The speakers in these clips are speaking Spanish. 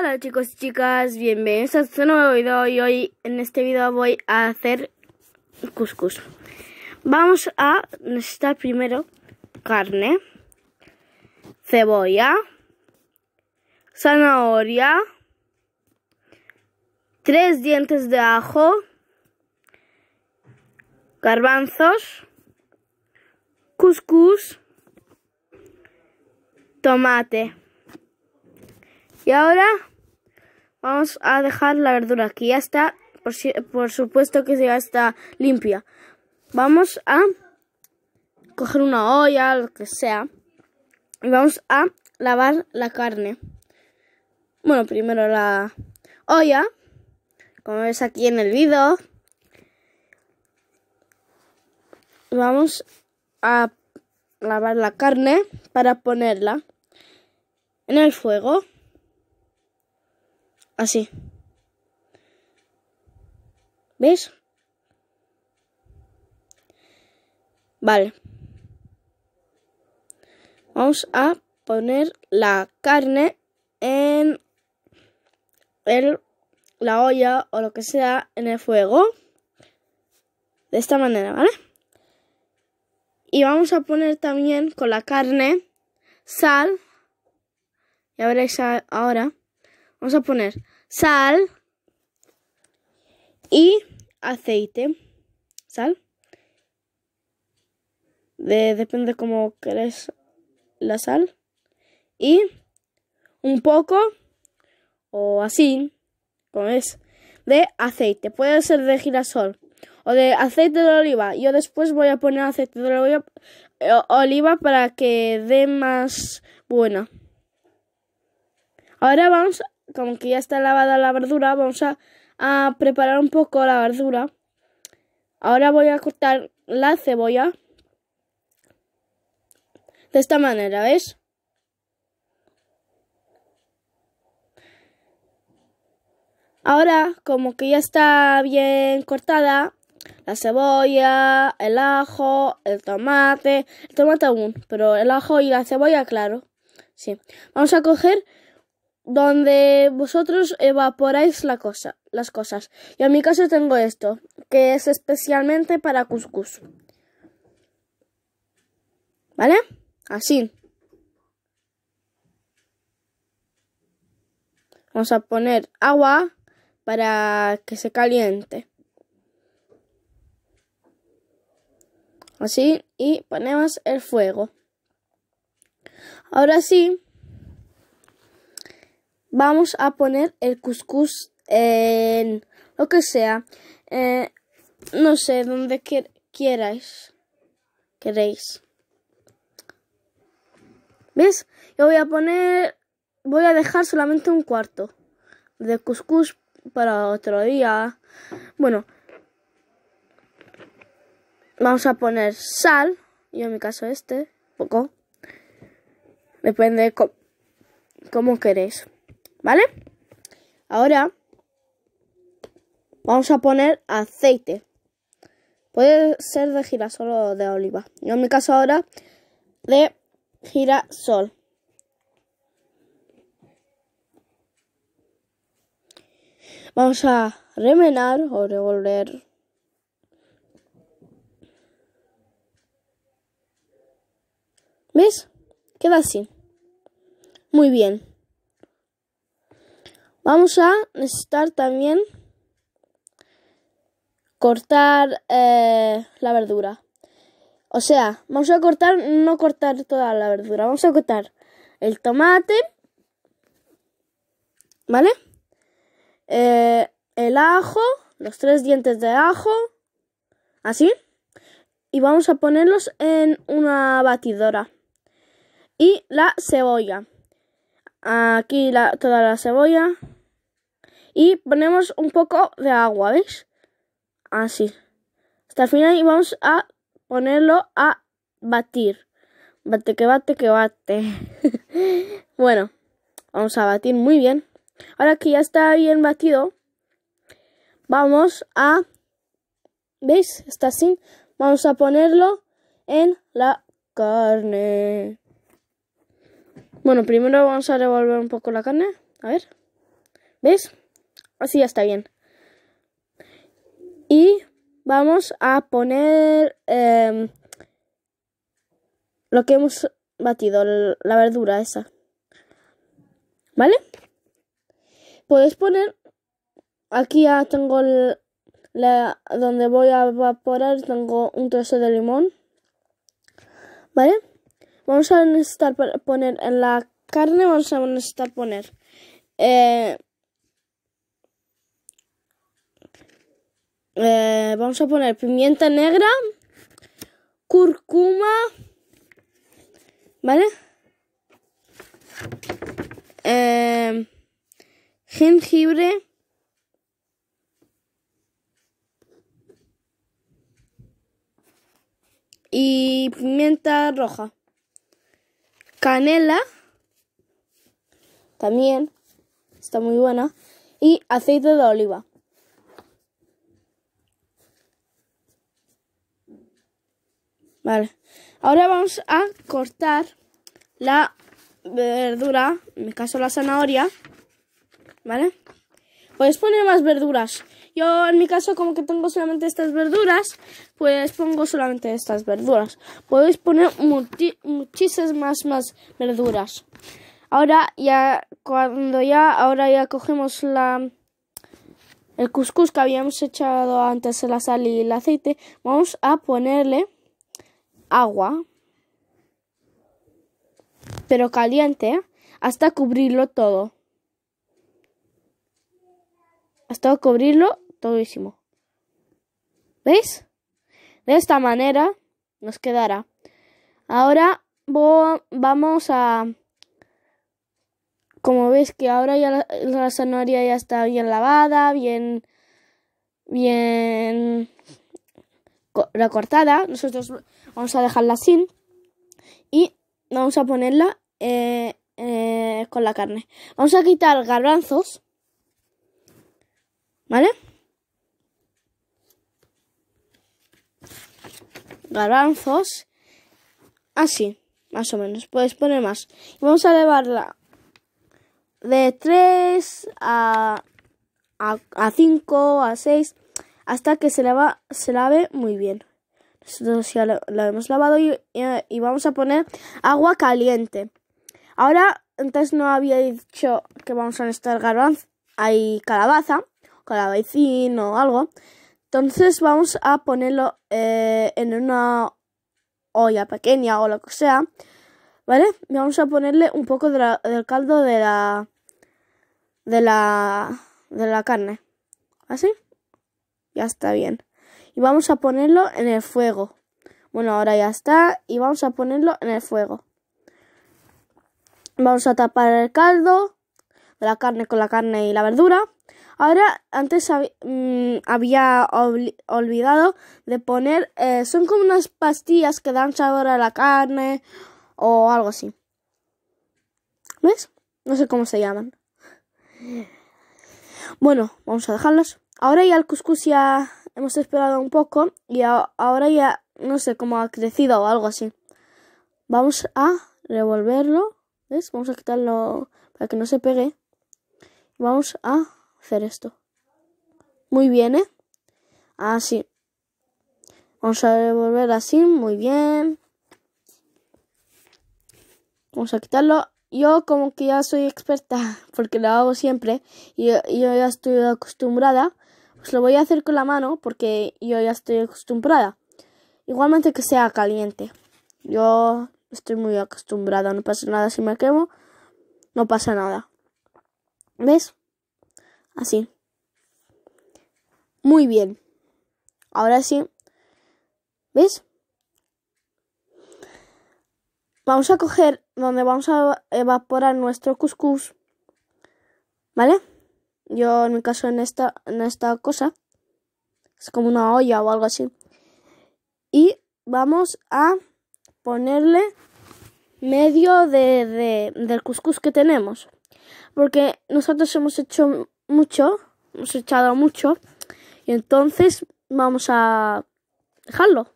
Hola chicos y chicas, bienvenidos a este nuevo video y hoy en este video voy a hacer couscous. Vamos a necesitar primero carne, cebolla, zanahoria, tres dientes de ajo, garbanzos, couscous, tomate. Y ahora vamos a dejar la verdura aquí, ya está, por, supuesto que ya está limpia. Vamos a coger una olla, lo que sea, y vamos a lavar la carne. Bueno, primero la olla, como ves aquí en el video. Vamos a lavar la carne para ponerla en el fuego. Así. ¿Ves? Vale. Vamos a poner la carne en el, la olla o lo que sea en el fuego. De esta manera, ¿vale? Y vamos a poner también con la carne sal. Ya veréis ahora. Vamos a poner sal y aceite. Sal. De, depende cómo querés la sal. Y un poco, o así, como es, de aceite. Puede ser de girasol o de aceite de oliva. Yo después voy a poner aceite de oliva, eh, oliva para que dé más buena. Ahora vamos como que ya está lavada la verdura, vamos a, preparar un poco la verdura. Ahora voy a cortar la cebolla. De esta manera, ¿ves? Ahora, como que ya está bien cortada, la cebolla, el ajo, el tomate, el tomate aún, pero el ajo y la cebolla, claro. Sí. Vamos a coger donde vosotros evaporáis la cosa, las cosas. Y en mi caso tengo esto, que es especialmente para cuscús. ¿Vale? Así. Vamos a poner agua para que se caliente. Así y ponemos el fuego. Ahora sí, vamos a poner el cuscús en lo que sea. Eh, no sé, donde quer Queréis. ¿Ves? Yo voy a poner... Voy a dejar solamente un cuarto de cuscús para otro día. Bueno. Vamos a poner sal. Yo en mi caso este. Poco. Depende de cómo queréis. ¿Vale? Ahora vamos a poner aceite. Puede ser de girasol o de oliva. Yo en mi caso ahora de girasol. Vamos a remenar o revolver. ¿Ves? Queda así. Muy bien. Vamos a necesitar también cortar eh, la verdura. O sea, vamos a cortar, no cortar toda la verdura, vamos a cortar el tomate, ¿vale? Eh, el ajo, los tres dientes de ajo, así. Y vamos a ponerlos en una batidora. Y la cebolla. Aquí la, toda la cebolla y ponemos un poco de agua, ¿veis? Así. Hasta el final y vamos a ponerlo a batir. Bate que bate que bate. bueno, vamos a batir muy bien. Ahora que ya está bien batido, vamos a... ¿Veis? Está así. Vamos a ponerlo en la carne. Bueno, primero vamos a revolver un poco la carne. A ver. ¿Veis? Así ah, ya está bien. Y vamos a poner em, lo que hemos batido, la verdura esa. ¿Vale? Puedes poner... Aquí ya tengo la, donde voy a evaporar, tengo un trozo de limón. ¿Vale? Vamos a necesitar poner en la carne, vamos a necesitar poner... Eh, Eh, vamos a poner pimienta negra, cúrcuma, ¿vale? Eh, jengibre. Y pimienta roja. Canela. También. Está muy buena. Y aceite de oliva. Vale. Ahora vamos a cortar la verdura, en mi caso la zanahoria, ¿vale? Podéis poner más verduras. Yo en mi caso como que tengo solamente estas verduras, pues pongo solamente estas verduras. Podéis poner muchísimas más, más verduras. Ahora ya, cuando ya, ahora ya cogemos la, el cuscús que habíamos echado antes, la sal y el aceite, vamos a ponerle agua, pero caliente, hasta cubrirlo todo. Hasta cubrirlo todísimo. ¿Veis? De esta manera nos quedará. Ahora vamos a... Como veis que ahora ya la, la zanahoria ya está bien lavada, bien... bien la cortada, nosotros vamos a dejarla sin y vamos a ponerla eh, eh, con la carne. Vamos a quitar garbanzos, ¿vale? Garbanzos, así, más o menos, puedes poner más. vamos a elevarla de 3 a, a 5, a 6 hasta que se, se lave muy bien. Nosotros ya lo, hemos lavado y, vamos a poner agua caliente. Ahora, antes no había dicho que vamos a necesitar garbanzo, hay calabaza, calabacín o algo. Entonces vamos a ponerlo eh, en una olla pequeña o lo que sea. ¿Vale? Vamos a ponerle un poco del caldo de la... De la... De la carne. ¿Así? Ya está bien. Y vamos a ponerlo en el fuego. Bueno, ahora ya está. Y vamos a ponerlo en el fuego. Vamos a tapar el caldo la carne con la carne y la verdura. Ahora, antes mm, había olvidado de poner... Eh, son como unas pastillas que dan sabor a la carne o algo así. ¿Ves? No sé cómo se llaman. Bueno, vamos a dejarlas. Ahora ya el cuscús ya hemos esperado un poco y ahora ya no sé cómo ha crecido o algo así. Vamos a revolverlo. ¿Ves? Vamos a quitarlo para que no se pegue. Vamos a hacer esto. Muy bien, ¿eh? Así. Ah, Vamos a revolver así, muy bien. Vamos a quitarlo yo como que ya soy experta porque lo hago siempre y yo, ya estoy acostumbrada, pues lo voy a hacer con la mano porque yo ya estoy acostumbrada. Igualmente que sea caliente. Yo estoy muy acostumbrada, no pasa nada si me quemo, no pasa nada. ¿Ves? Así. Muy bien. Ahora sí. ¿Ves? Vamos a coger donde vamos a evaporar nuestro cuscús. ¿Vale? Yo en mi caso en esta, esta cosa. Es como una olla o algo así. Y vamos a ponerle medio del cuscús que tenemos. Porque nosotros hemos hecho mucho, hemos echado mucho. Y entonces vamos a dejarlo.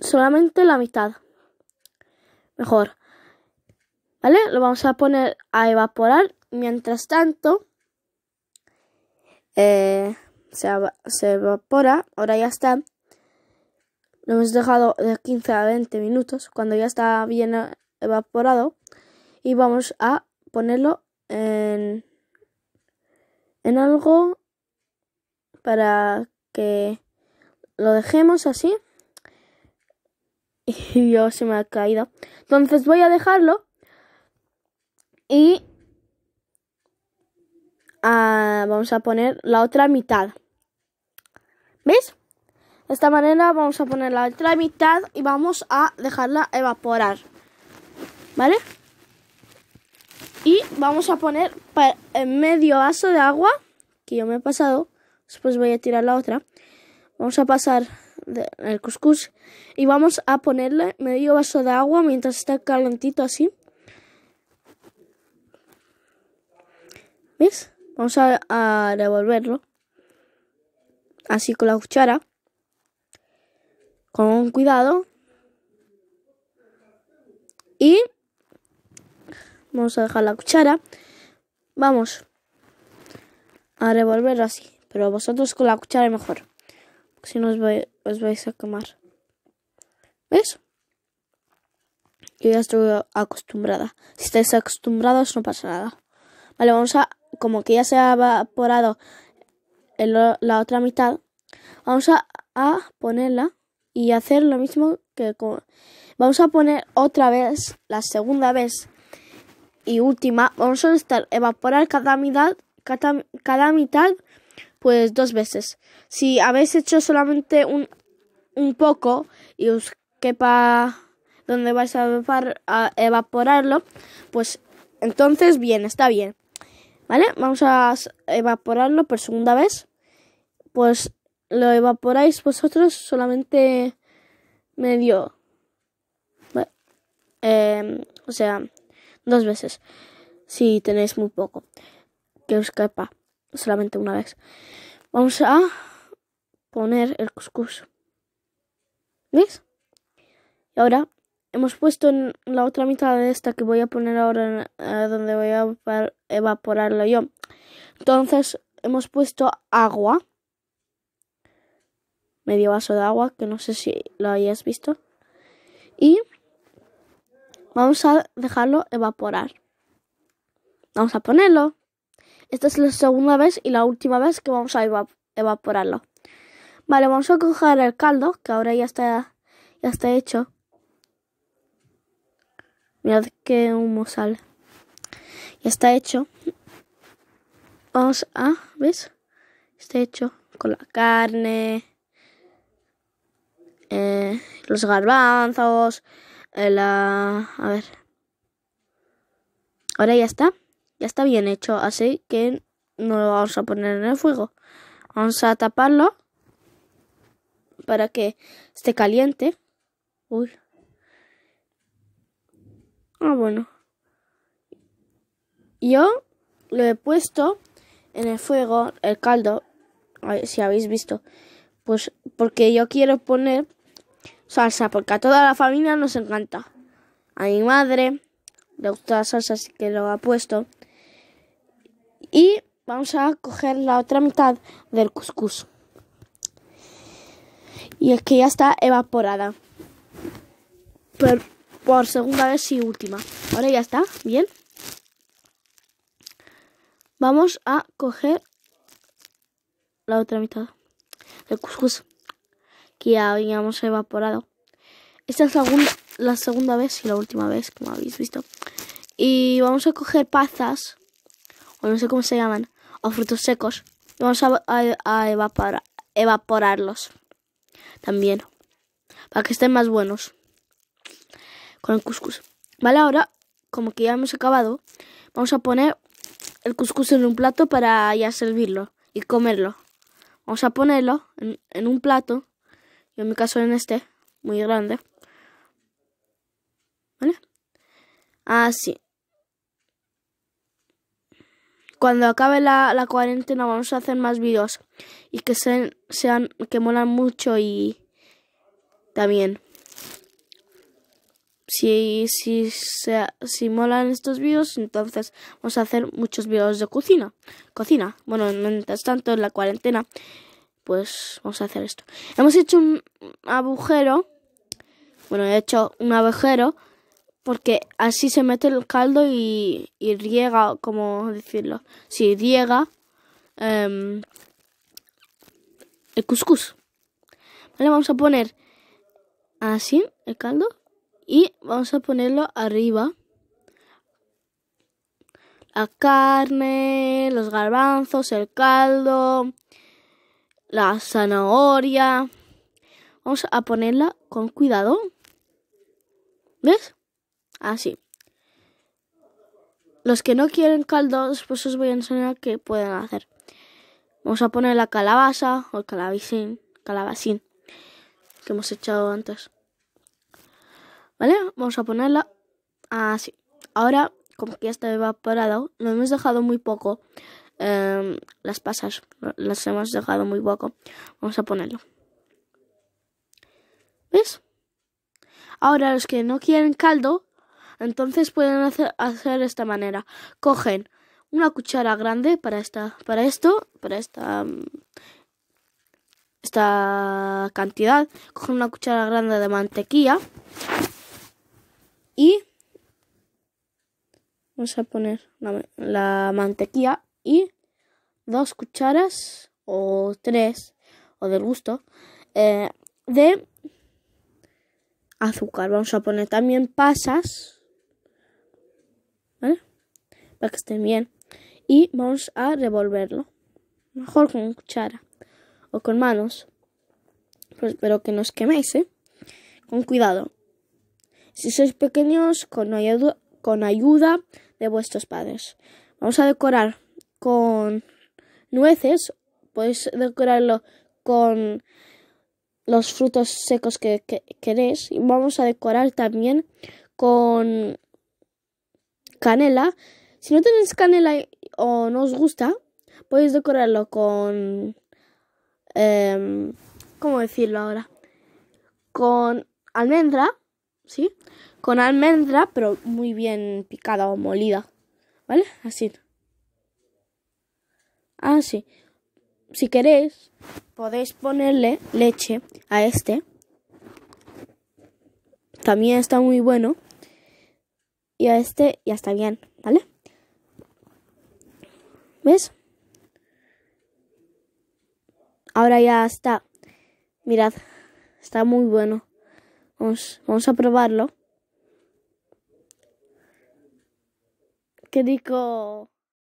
Solamente la mitad mejor. ¿Vale? Lo vamos a poner a evaporar. Mientras tanto, eh, se, evapora. Ahora ya está. Lo hemos dejado de 15 a 20 minutos. Cuando ya está bien evaporado. Y vamos a ponerlo en, en algo para que lo dejemos así. y yo se me ha caído. Entonces voy a dejarlo y ah, vamos a poner la otra mitad. ¿Ves? De esta manera vamos a poner la otra mitad y vamos a dejarla evaporar. ¿Vale? Y vamos a poner medio vaso de agua, que yo me he pasado. Después voy a tirar la otra. Vamos a pasar el cuscús y vamos a ponerle medio vaso de agua mientras está calentito así. ¿Ves? Vamos a, revolverlo así con la cuchara con cuidado y vamos a dejar la cuchara vamos a revolverlo así pero vosotros con la cuchara mejor si no os, voy, os pues, vais a quemar. ¿Ves? Yo ya estoy acostumbrada. Si estáis acostumbrados no pasa nada. Vale, vamos a... Como que ya se ha evaporado la otra mitad, vamos a, ponerla y hacer lo mismo que con... Vamos a poner otra vez, la segunda vez y última. Vamos a estar evaporar cada mitad, cada, cada mitad pues dos veces. Si habéis hecho solamente un, poco y os quepa donde vais a, evaporarlo, pues entonces bien, está bien. ¿Vale? Vamos a evaporarlo por segunda vez. Pues lo evaporáis vosotros solamente medio. Em, o sea, dos veces. Si tenéis muy poco que os quepa solamente una vez. Vamos a poner el cuscús. ¿Ves? Y ahora hemos puesto en la otra mitad de esta que voy a poner ahora eh, donde voy a evaporarlo yo. Entonces hemos puesto agua. Medio vaso de agua, que no sé si lo hayas visto. Y vamos a dejarlo evaporar. Vamos a ponerlo. Esta es la segunda vez y la última vez que vamos a evaporarlo. Vale, vamos a coger el caldo, que ahora ya está, ya está hecho. Mirad qué humo sale. Ya está hecho. Vamos a, ¿ves? Está hecho con la carne, eh, los garbanzos, eh, la... A ver. Ahora ya está ya está bien hecho, así que no lo vamos a poner en el fuego. Vamos a taparlo para que esté caliente. Uy. Ah, bueno. Yo lo he puesto en el fuego, el caldo, si habéis visto, pues porque yo quiero poner salsa, porque a toda la familia nos encanta. A mi madre le gusta la salsa, así que lo ha puesto. Y vamos a coger la otra mitad del cuscús. Y es que ya está evaporada. Por, por segunda vez y última. Ahora ya está, bien. Vamos a coger la otra mitad del cuscús que ya habíamos evaporado. Esta es la, la segunda vez y la última vez, como habéis visto. Y vamos a coger pazas o no sé cómo se llaman, o frutos secos, vamos a, evaporarlos también, para que estén más buenos con el cuscús. Vale, ahora, como que ya hemos acabado, vamos a poner el cuscús en un plato para ya servirlo y comerlo. Vamos a ponerlo en, en un plato, yo en mi caso en este, muy grande. ¿Vale? Así. Ah, cuando acabe la, cuarentena vamos a hacer más vídeos y que sean, sean que molan mucho y también si si si molan estos vídeos, entonces vamos a hacer muchos vídeos de cocina. Cocina. Bueno, mientras tanto en la cuarentena pues vamos a hacer esto. Hemos hecho un agujero. Bueno, he hecho un agujero porque así se mete el caldo y, y riega, como decirlo, si sí, riega em, el cuscús. Vale, vamos a poner así el caldo y vamos a ponerlo arriba. La carne, los garbanzos, el caldo, la zanahoria. Vamos a ponerla con cuidado. ¿Ves? así. Ah, los que no quieren caldo, después pues os voy a enseñar qué pueden hacer. Vamos a poner la calabaza o el calabacín, calabacín que hemos echado antes. ¿Vale? Vamos a ponerla así. Ahora, como que ya está evaporado, lo hemos dejado muy poco. Em, las pasas las hemos dejado muy poco. Vamos a ponerlo. ¿Ves? Ahora los que no quieren caldo, entonces pueden hacer, de esta manera. Cogen una cuchara grande para esta para esto, para esta mm, esta cantidad, cogen una cuchara grande de mantequilla y vamos a poner la, mantequilla y dos cucharas o tres o del gusto eh, de azúcar. Vamos a poner también pasas para que estén bien. Y vamos a revolverlo. Mejor con cuchara o con manos. Pues ...pero que no os queméis, ¿eh? Con cuidado. Si sois pequeños, con, ayuda, con ayuda de vuestros padres. Vamos a decorar con nueces. Podéis decorarlo con los frutos secos que, queréis. Y vamos a decorar también con canela si no tenéis canela o no os gusta, podéis decorarlo con... Em, ¿Cómo decirlo ahora? Con almendra, ¿sí? Con almendra, pero muy bien picada o molida, ¿vale? Así. Así. Ah, si queréis, podéis ponerle leche a este. También está muy bueno. Y a este ya está bien, ¿vale? ¿Ves? Ahora ya está. Mirad, está muy bueno. Vamos, a probarlo. Qué rico.